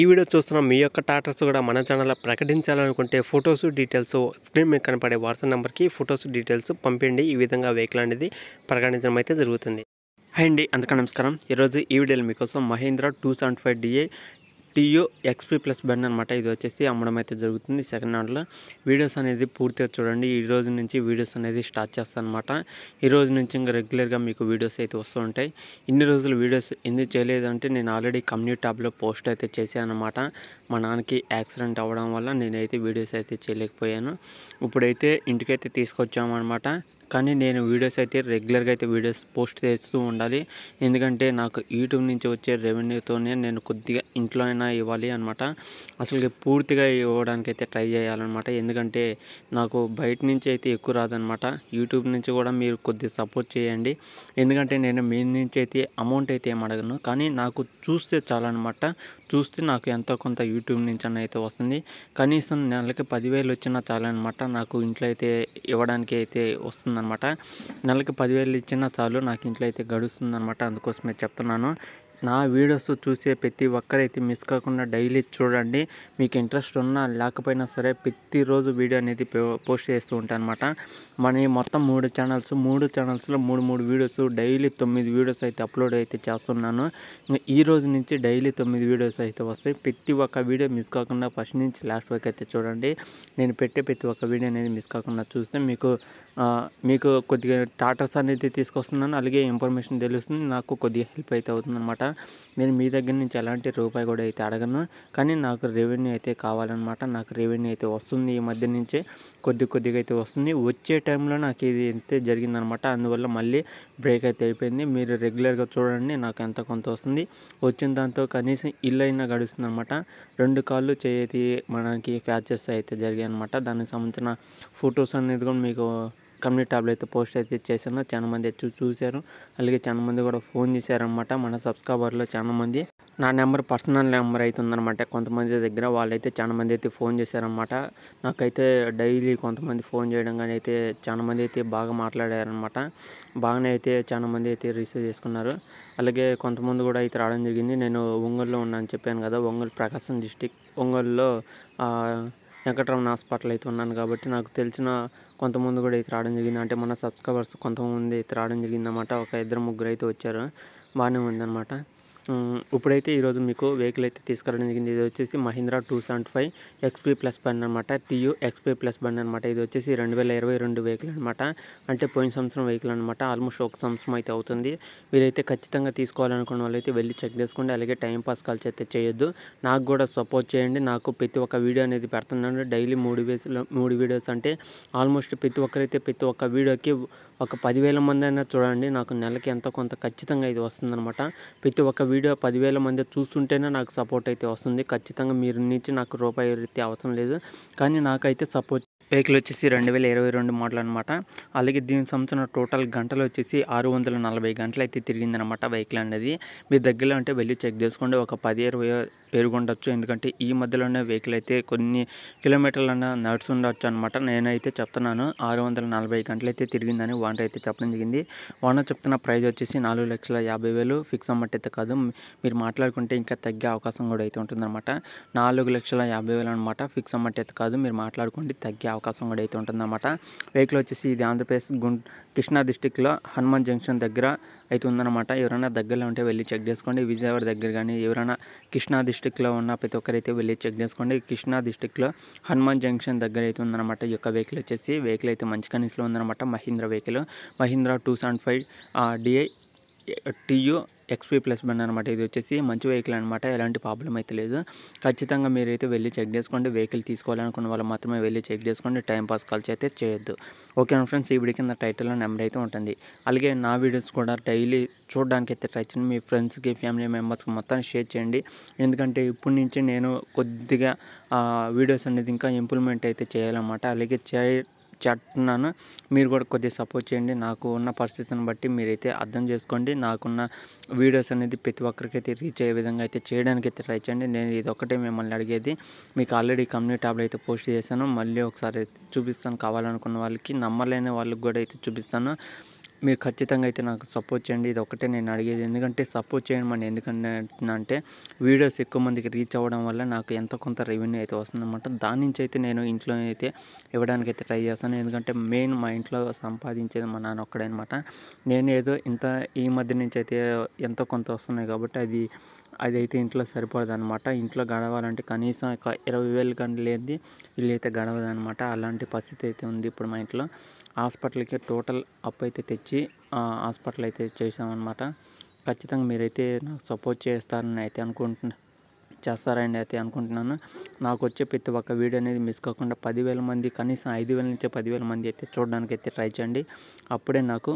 ఈ వీడియో చూస్తున్న మీ యొక్క టాటర్స్ కూడా మన ఛానల్లో ప్రకటించాలనుకుంటే ఫొటోస్ డీటెయిల్స్ స్క్రీన్ మీద కనపడే వాట్సాప్ నెంబర్కి ఫొటోస్ డీటెయిల్స్ పంపిండి ఈ విధంగా వెహికల్ అనేది ప్రకటించడం అయితే జరుగుతుంది హై అండి అందుకే నమస్కారం ఈరోజు ఈ వీడియోలో మీకోసం Mahindra two seventy five DI TU XP plus బెండ్ అనమాట ఇది వచ్చేసి అమ్మడం అయితే జరుగుతుంది సెకండ్ హ్యాండ్లో వీడియోస్ అనేది పూర్తిగా చూడండి ఈ రోజు నుంచి వీడియోస్ అనేది స్టార్ట్ చేస్తాను అనమాట ఈ రోజు నుంచి ఇంకా రెగ్యులర్గా మీకు వీడియోస్ అయితే వస్తూ ఉంటాయి ఇన్ని రోజులు వీడియోస్ ఎందుకు చేయలేదంటే నేను ఆల్రెడీ కమ్యూనిటీ ట్యాబ్లో పోస్ట్ అయితే చేశాను అనమాట మా నాన్నకి యాక్సిడెంట్ అవ్వడం వల్ల నేనైతే వీడియోస్ అయితే చేయలేకపోయాను ఇప్పుడైతే ఇంటికైతే తీసుకొచ్చామన్నమాట కానీ నేను వీడియోస్ అయితే రెగ్యులర్గా అయితే వీడియోస్ పోస్ట్ చేస్తూ ఉండాలి ఎందుకంటే నాకు యూట్యూబ్ నుంచి వచ్చే రెవెన్యూతోనే నేను కొద్దిగా ఇంట్లో అయినా ఇవ్వాలి అనమాట అసలు పూర్తిగా ఇవ్వడానికి అయితే ట్రై చేయాలన్నమాట ఎందుకంటే నాకు బయట నుంచి అయితే ఎక్కువ రాదనమాట యూట్యూబ్ నుంచి కూడా మీరు కొద్దిగా సపోర్ట్ చేయండి ఎందుకంటే నేను మీ నుంచి అయితే అమౌంట్ అయితే ఏం అడగను కానీ నాకు చూస్తే చాలన్నమాట చూస్తే నాకు ఎంతో కొంత యూట్యూబ్ నుంచి అన్న అయితే వస్తుంది కనీసం నెలకి పదివేలు వచ్చినా చాలన్నమాట నాకు ఇంట్లో అయితే ఇవ్వడానికి అయితే వస్తుంది అనమాట నెలకి పదివేలు ఇచ్చినా చాలు నాకు ఇంట్లో అయితే గడుస్తుంది అనమాట అందుకోసమే చెప్తున్నాను నా వీడియోస్ చూసే ప్రతి ఒక్కరైతే మిస్ కాకుండా డైలీ చూడండి మీకు ఇంట్రెస్ట్ ఉన్నా లేకపోయినా సరే ప్రతిరోజు వీడియో అనేది పోస్ట్ చేస్తూ ఉంటాను అనమాట మన మొత్తం మూడు ఛానల్స్ మూడు ఛానల్స్లో మూడు మూడు వీడియోస్ డైలీ తొమ్మిది వీడియోస్ అయితే అప్లోడ్ అయితే చేస్తున్నాను ఈ రోజు నుంచి డైలీ తొమ్మిది వీడియోస్ అయితే వస్తాయి ప్రతి ఒక్క వీడియో మిస్ కాకుండా ఫస్ట్ నుంచి లాస్ట్ వరకు అయితే చూడండి నేను పెట్టే ప్రతి ఒక్క వీడియో అనేది మిస్ కాకుండా చూస్తే మీకు మీకు కొద్దిగా టాటాస్ అనేది తీసుకొస్తున్నాను అలాగే ఇన్ఫర్మేషన్ తెలుస్తుంది నాకు కొద్దిగా హెల్ప్ అయితే అనమాట నేను మీ దగ్గర నుంచి ఎలాంటి రూపాయి కూడా అయితే అడగను కానీ నాకు రెవెన్యూ అయితే కావాలన్నమాట నాకు రెవెన్యూ అయితే వస్తుంది ఈ మధ్య నుంచే కొద్ది కొద్దిగా అయితే వస్తుంది వచ్చే టైంలో నాకు ఇది అయితే జరిగిందనమాట అందువల్ల మళ్ళీ బ్రేక్ అయితే అయిపోయింది మీరు రెగ్యులర్గా చూడండి నాకు ఎంత కొంత వస్తుంది వచ్చిన దాంతో కనీసం ఇల్లు అయినా గడుస్తుంది అనమాట రెండు కాళ్ళు చేతి మనకి ఫ్యాచెస్ అయితే జరిగాయి అనమాట దానికి సంబంధించిన ఫొటోస్ అనేది కూడా మీకు కమ్యూనిటీ ట్యాబ్లో అయితే పోస్ట్ అయితే చేశాను చాలా మంది అయితే చూశారు అలాగే చాలా మంది కూడా ఫోన్ చేశారనమాట మన సబ్స్క్రైబర్లో చాలా మంది నా నెంబర్ పర్సనల్ నెంబర్ అయితే ఉందన్నమాట కొంతమంది దగ్గర వాళ్ళైతే చాలా మంది అయితే ఫోన్ చేశారనమాట నాకైతే డైలీ కొంతమంది ఫోన్ చేయడం కానీ అయితే చాలా మంది అయితే బాగా మాట్లాడారనమాట బాగానే అయితే చాలా మంది అయితే రిసీవ్ చేసుకున్నారు అలాగే కొంతమంది కూడా అయితే రావడం జరిగింది నేను ఒంగోలులో ఉన్నాను చెప్పాను కదా ఒంగోలు ప్రకాశం డిస్టిక్ ఒంగోలులో వెంకటరమణ హాస్పిటల్ అయితే ఉన్నాను కాబట్టి నాకు తెలిసిన కొంతమంది కూడా అయితే రావడం జరిగింది అంటే మన సబ్స్క్రైబర్స్ కొంతమంది అయితే రావడం జరిగిందన్నమాట ఒక ఇద్దరు ముగ్గురు అయితే వచ్చారు బాగానే ఉందన్నమాట ఇప్పుడైతే ఈరోజు మీకు వెహికల్ అయితే తీసుకురావడం జరిగింది ఇది వచ్చేసి Mahindra two seventy five XP plus బండ్ అనమాట టీయూ ఎక్స్పీ ప్లస్ బండ్ అనమాట ఇది వచ్చేసి రెండు వేల ఇరవై రెండు వెహికల్ అనమాట అంటే పోయిన సంవత్సరం వెహికల్ అనమాట ఆల్మోస్ట్ ఒక సంవత్సరం అయితే అవుతుంది వీరైతే ఖచ్చితంగా తీసుకోవాలనుకున్న వాళ్ళైతే వెళ్ళి చెక్ చేసుకోండి అలాగే టైం పాస్ కాల్స్ అయితే చేయొద్దు నాకు కూడా సపోర్ట్ చేయండి నాకు ప్రతి ఒక్క వీడియో అనేది పెడుతున్నాను డైలీ మూడు వేస్ మూడు వీడియోస్ అంటే ఆల్మోస్ట్ ప్రతి ఒక్కరైతే ప్రతి ఒక్క వీడియోకి ఒక పదివేల మంది అయినా చూడండి నాకు నెలకి ఎంతో కొంత ఖచ్చితంగా ఇది వస్తుందన్నమాట ప్రతి ఒక్క వీడియో పదివేల మంది చూస్తుంటేనే నాకు సపోర్ట్ అయితే వస్తుంది ఖచ్చితంగా మీరు నుంచి నాకు రూపాయి అయితే అవసరం లేదు కానీ నాకైతే సపోర్ట్ వెహికల్ వచ్చేసి రెండు వేల ఇరవై రెండు మోడల్ అనమాట అలాగే దీని సంవత్సరం టోటల్ గంటలు వచ్చేసి ఆరు వందల నలభై గంటలు అయితే తిరిగిందనమాట వెహికల్ అనేది మీ దగ్గరలో ఉంటే వెళ్ళి చెక్ చేసుకోండి ఒక పది ఇరవై పేరుగొండొచ్చు ఎందుకంటే ఈ మధ్యలోనే వెహికల్ అయితే కొన్ని కిలోమీటర్లన్నా నడుచుండొచ్చు అనమాట నేనైతే చెప్తున్నాను ఆరు వందల నలభై గంటలు అయితే తిరిగిందని వాటర్ అయితే చెప్పడం జరిగింది ఓనర్ చెప్తున్న ప్రైజ్ వచ్చేసి నాలుగు లక్షల యాభై వేలు ఫిక్స్ అమ్మట్ అయితే కాదు మీరు మాట్లాడుకుంటే ఇంకా తగ్గే అవకాశం కూడా అయితే ఉంటుందన్నమాట నాలుగు లక్షల యాభై వేలు అనమాట ఫిక్స్ అమ్మట్ అయితే కాదు మీరు మాట్లాడుకుంటే తగ్గే అవకాశం కూడా అయితే ఉంటుందన్నమాట వెహికల్ వచ్చేసి ఇది ఆంధ్రప్రదేశ్ గుంట కృష్ణా డిస్టిక్లో హనుమాన్ జంక్షన్ దగ్గర అయితే ఉందన్నమాట ఎవరైనా దగ్గరలో ఉంటే వెళ్ళి చెక్ చేసుకోండి విజయవాడ దగ్గర కానీ ఎవరైనా కృష్ణా డిస్టిక్లో ఉన్న ప్రతి ఒక్కరైతే వెళ్ళి చెక్ చేసుకోండి కృష్ణా డిస్టిక్లో హనుమాన్ జంక్షన్ దగ్గర అయితే ఉందన్నమాట ఈ యొక్క వెహికల్ వచ్చేసి వెహికల్ అయితే మంచి కండిషన్లో ఉందన్నమాట Mahindra vehicle Mahindra two seven five DI TU XP plus బండి అనమాట ఇది వచ్చేసి మంచి వెహికల్ అనమాట ఎలాంటి ప్రాబ్లం అయితే లేదు ఖచ్చితంగా మీరైతే వెళ్ళి చెక్ చేసుకోండి వెహికల్ తీసుకోవాలనుకున్న వాళ్ళు మాత్రమే వెళ్ళి చెక్ చేసుకోండి టైం పాస్ అయితే చేయొద్దు ఓకే ఫ్రెండ్స్ ఈ వీడియో కింద టైటిల్ నెంబర్ అయితే ఉంటుంది అలాగే నా వీడియోస్ కూడా డైలీ చూడడానికి అయితే ట్రై చేయండి మీ ఫ్రెండ్స్కి ఫ్యామిలీ మెంబర్స్కి మొత్తం షేర్ చేయండి ఎందుకంటే ఇప్పటి నుంచి నేను కొద్దిగా వీడియోస్ అనేది ఇంకా ఇంప్రూవ్మెంట్ అయితే చేయాలన్నమాట అలాగే చే చేస్తున్నాను మీరు కూడా కొద్దిగా సపోర్ట్ చేయండి నాకు ఉన్న పరిస్థితిని బట్టి మీరైతే అర్థం చేసుకోండి నాకున్న వీడియోస్ అనేది ప్రతి ఒక్కరికి అయితే రీచ్ అయ్యే విధంగా అయితే చేయడానికి అయితే ట్రై చేయండి నేను ఇది ఒకటే మిమ్మల్ని అడిగేది మీకు ఆల్రెడీ కంపెనీ ట్యాబ్లో అయితే పోస్ట్ చేశాను మళ్ళీ ఒకసారి చూపిస్తాను కావాలనుకున్న వాళ్ళకి నమ్మలేని వాళ్ళకి కూడా అయితే చూపిస్తాను మీరు ఖచ్చితంగా అయితే నాకు సపోర్ట్ చేయండి ఇది ఒకటే నేను అడిగేది ఎందుకంటే సపోర్ట్ చేయండి మనం ఎందుకంటే వీడియోస్ ఎక్కువ మందికి రీచ్ అవ్వడం వల్ల నాకు ఎంత కొంత రెవెన్యూ అయితే వస్తుందన్నమాట దాని నుంచి అయితే నేను ఇంట్లో అయితే ఇవ్వడానికి అయితే ట్రై చేస్తాను ఎందుకంటే మెయిన్ మా ఇంట్లో సంపాదించేది మా నాన్న ఒక్కడే అనమాట నేను ఏదో ఇంత ఈ మధ్య నుంచి అయితే ఎంతో కొంత వస్తున్నాయి కాబట్టి అది అదైతే ఇంట్లో సరిపోదు అనమాట ఇంట్లో గడవాలంటే కనీసం ఒక ఇరవై వేలు కంటే లేనిది వీళ్ళైతే గడవదు అనమాట అలాంటి పరిస్థితి అయితే ఉంది ఇప్పుడు మా ఇంట్లో హాస్పిటల్కి టోటల్ అప్ అయితే తెచ్చి హాస్పిటల్ అయితే చేసామన్నమాట ఖచ్చితంగా మీరైతే నాకు సపోర్ట్ చేస్తారని అయితే అనుకుంటున్నాను చేస్తారని అయితే అనుకుంటున్నాను నాకు వచ్చే ప్రతి ఒక్క వీడియో అనేది మిస్ కాకుండా పదివేల మంది కనీసం ఐదు వేల నుంచి పదివేల మంది అయితే చూడడానికి అయితే ట్రై చేయండి అప్పుడే నాకు